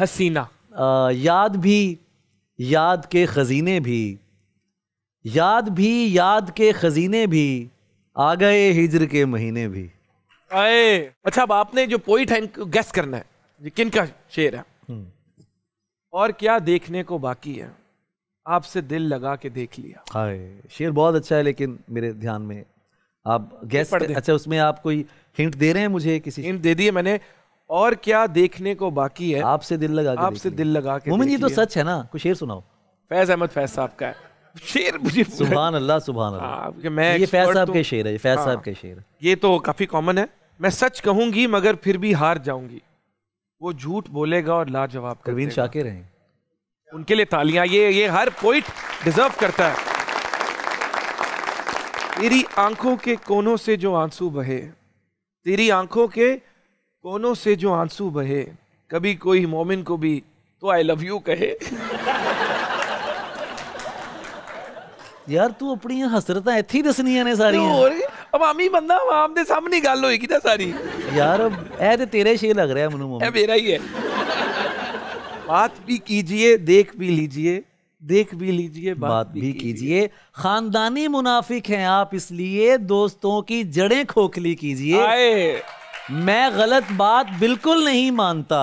S1: हसीना आ, याद भी याद के ख़जीने भी याद भी याद के ख़जीने भी आ गए हिजर के महीने भी आए अच्छा अब आपने जो
S2: पोइट है गैस करना है ये किन का शेर है हम्म। और क्या देखने
S1: को बाकी है आपसे दिल लगा के देख लिया हाय शेर बहुत अच्छा है लेकिन मेरे ध्यान में आप गैस अच्छा उसमें आप कोई हिंट दे रहे हैं मुझे किसी हिंट दे दिए मैंने और क्या देखने को बाकी है आपसे दिल लगा के आपसे दिल लगा के मोमिन जी तो सच है ना
S2: कुछ शेर सुनाओ फैज अहमद फैज साहब का
S1: शेर मुझे सुबहान अल्लाह सुबहान अल्लाह हाँ, मैं ये फैज हाँ। साहब के शेर है ये फैज साहब के शेर
S2: ये तो काफी कॉमन है मैं सच कहूंगी मगर फिर भी हार जाऊंगी वो झूठ बोलेगा और लाजवाब प्रवीण शाकिर रहे उनके लिए तालियां ये ये हर पॉइंट डिजर्व करता है तेरी आंखों के कोनों से जो आंसू बहे तेरी आंखों के कोनों से जो आंसू बहे कभी कोई मोमिन को भी तो आई लव यू कहे
S1: यार तू अपनी हसरत इतनी दसनिया ने सारी
S2: ਅਵਾਮੀ ਬੰਦਾ ਆਵਾਮ ਦੇ ਸਾਹਮਣੇ ਗੱਲ ਹੋਏਗੀ ਤਾਂ ਸਾਰੀ
S1: ਯਾਰ ਇਹ ਤੇ ਤੇਰੇ ਸ਼ੇ ਲੱਗ ਰਿਹਾ ਮੈਨੂੰ ਇਹ
S2: मेरा ही है
S1: बात भी कीजिए देख भी लीजिए देख भी लीजिए बात, बात भी, भी कीजिए खानदानी मुनाफिक हैं आप इसलिए दोस्तों की जड़ें खोखली कीजिए मैं गलत बात बिल्कुल नहीं मानता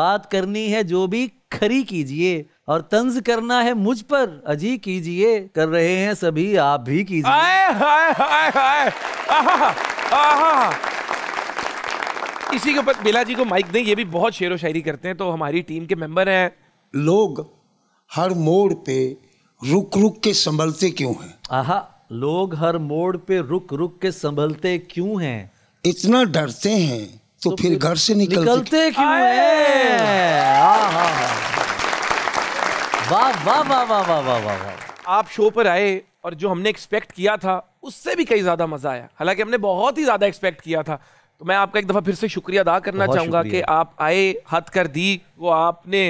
S1: बात करनी है जो भी खरी कीजिए और तंज करना है मुझ पर अजी कीजिए कर रहे हैं सभी आप भी कीजिए इसी के ऊपर
S2: बेला जी को माइक दें ये भी बहुत शेर व शायरी करते हैं तो हमारी टीम के मेंबर हैं लोग
S1: हर मोड़ पे रुक रुक के संभलते क्यों हैं आहा लोग हर मोड़ पे रुक रुक के संभलते क्यों हैं इतना डरते हैं तो, तो फिर घर से निकलते, निकलते क्यों हैं
S2: वाह वाह वाह वाह वाह
S1: वाह वाह
S2: आप शो पर आए और जो हमने एक्सपेक्ट किया था उससे भी कई ज़्यादा मज़ा आया हालांकि हमने बहुत ही ज़्यादा एक्सपेक्ट किया था तो मैं आपका एक दफ़ा फिर से शुक्रिया अदा करना चाहूँगा कि आप आए हद कर दी वो आपने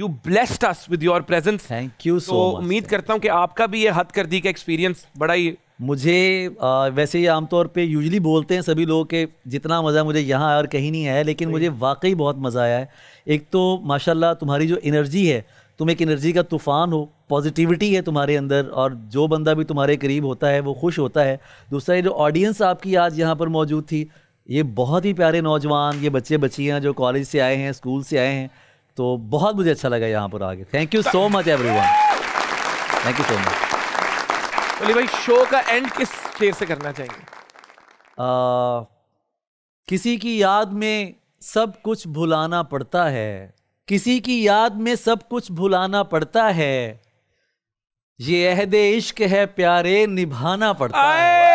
S2: you blessed us with your
S1: presence thank you so उम्मीद करता हूँ कि आपका भी ये हद कर दी का एक्सपीरियंस बड़ा ही मुझे आ, वैसे ही आमतौर पे यूजली बोलते हैं सभी लोग के जितना मज़ा मुझे यहाँ आया और कहीं नहीं आया लेकिन मुझे वाकई बहुत मज़ा आया है एक तो माशाल्लाह तुम्हारी जो एनर्जी है तुम एक एनर्जी का तूफ़ान हो पॉजिटिविटी है तुम्हारे अंदर और जो बंदा भी तुम्हारे करीब होता है वो खुश होता है दूसरा ये जो ऑडियंस आपकी आज यहाँ पर मौजूद थी ये बहुत ही प्यारे नौजवान ये बच्चे बच्चियाँ जो कॉलेज से आए हैं स्कूल से आए हैं तो बहुत मुझे अच्छा लगा यहाँ पर आगे thank you so much every thank you so much बोली भाई शो का एंड किस देर से करना चाहिए किसी की याद में सब कुछ भुलाना पड़ता है किसी की याद में सब कुछ भुलाना पड़ता है ये अहद इश्क है प्यारे निभाना पड़ता है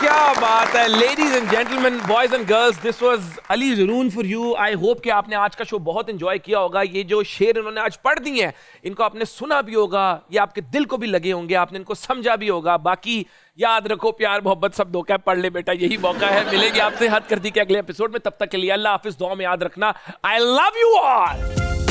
S2: क्या बात है ladies
S1: and gentleman boys and girls this was
S2: Ali Zaroon for you I hope कि आपने आज का शो बहुत एंजॉय किया होगा ये जो शेर इन्होंने आज पढ़ दिए हैं इनको आपने सुना भी होगा ये आपके दिल को भी लगे होंगे आपने इनको समझा भी होगा बाकी याद रखो प्यार मोहब्बत सब दो क्या पढ़ ले बेटा यही मौका है मिलेगी आपसे हद कर दी के अगले एपिसोड में तब तक के लिए अल्लाह हाफिज दुआ में याद रखना आई लव यू ऑल